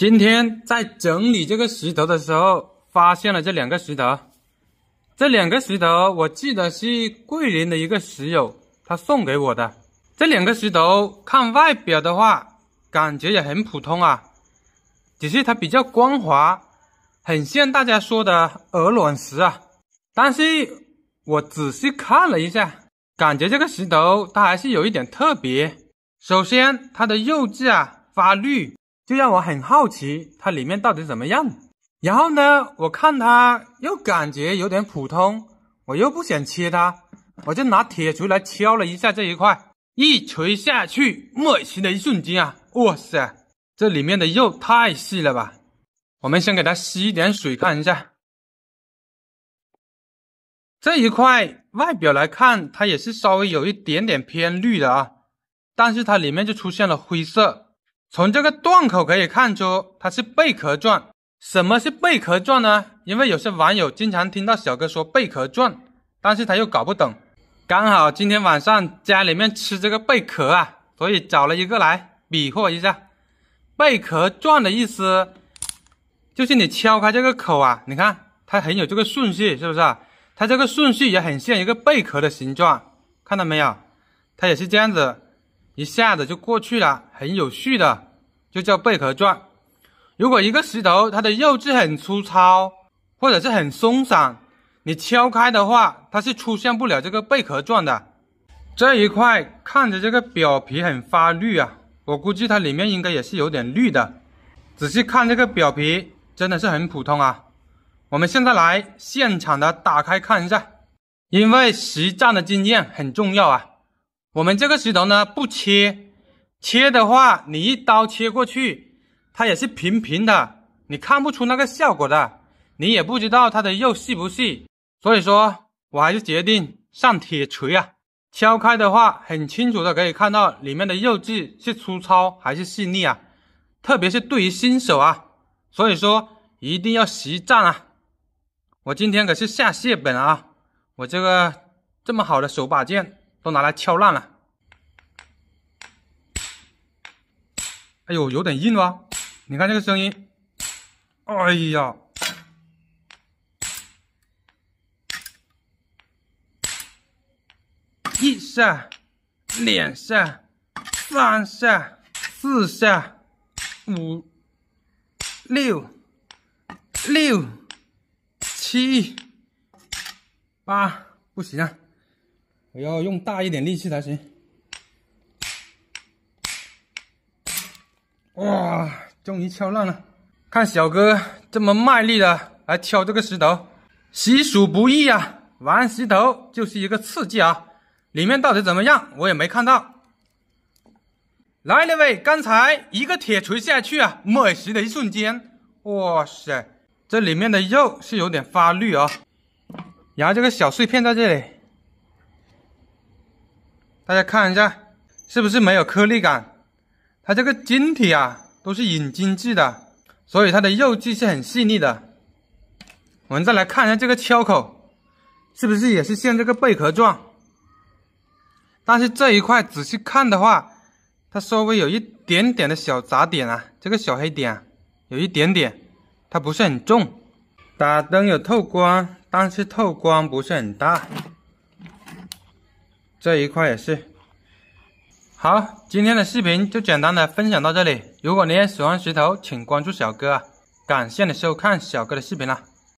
今天在整理这个石头的时候，发现了这两个石头。这两个石头，我记得是桂林的一个石友他送给我的。这两个石头看外表的话，感觉也很普通啊，只是它比较光滑，很像大家说的鹅卵石啊。但是我仔细看了一下，感觉这个石头它还是有一点特别。首先，它的肉质啊发绿。就让我很好奇，它里面到底怎么样？然后呢，我看它又感觉有点普通，我又不想切它，我就拿铁锤来敲了一下这一块，一锤下去，莫西的一瞬间啊，哇塞，这里面的肉太细了吧！我们先给它吸一点水看一下。这一块外表来看，它也是稍微有一点点偏绿的啊，但是它里面就出现了灰色。从这个断口可以看出，它是贝壳状。什么是贝壳状呢？因为有些网友经常听到小哥说贝壳状，但是他又搞不懂。刚好今天晚上家里面吃这个贝壳啊，所以找了一个来比划一下。贝壳状的意思就是你敲开这个口啊，你看它很有这个顺序，是不是？它这个顺序也很像一个贝壳的形状，看到没有？它也是这样子。一下子就过去了，很有序的，就叫贝壳状。如果一个石头它的肉质很粗糙，或者是很松散，你敲开的话，它是出现不了这个贝壳状的。这一块看着这个表皮很发绿啊，我估计它里面应该也是有点绿的。仔细看这个表皮真的是很普通啊。我们现在来现场的打开看一下，因为实战的经验很重要啊。我们这个石头呢，不切，切的话，你一刀切过去，它也是平平的，你看不出那个效果的，你也不知道它的肉细不细。所以说，我还是决定上铁锤啊，敲开的话，很清楚的可以看到里面的肉质是粗糙还是细腻啊。特别是对于新手啊，所以说一定要实战啊。我今天可是下血本啊，我这个这么好的手把剑。都拿来敲烂了！哎呦，有点硬哇！你看这个声音，哎呀！一下，两下，三下，四下，五，六，六，七，八，不行啊！我要用大一点力气才行。哇，终于敲烂了！看小哥这么卖力的来敲这个石头，实属不易啊！玩石头就是一个刺激啊！里面到底怎么样，我也没看到。来，了喂，刚才一个铁锤下去啊，没石的一瞬间，哇塞，这里面的肉是有点发绿啊。然后这个小碎片在这里。大家看一下，是不是没有颗粒感？它这个晶体啊，都是隐晶质的，所以它的肉质是很细腻的。我们再来看一下这个敲口，是不是也是像这个贝壳状？但是这一块仔细看的话，它稍微有一点点的小杂点啊，这个小黑点有一点点，它不是很重。打灯有透光，但是透光不是很大。这一块也是。好，今天的视频就简单的分享到这里。如果你也喜欢石头，请关注小哥。感谢你收看小哥的视频了。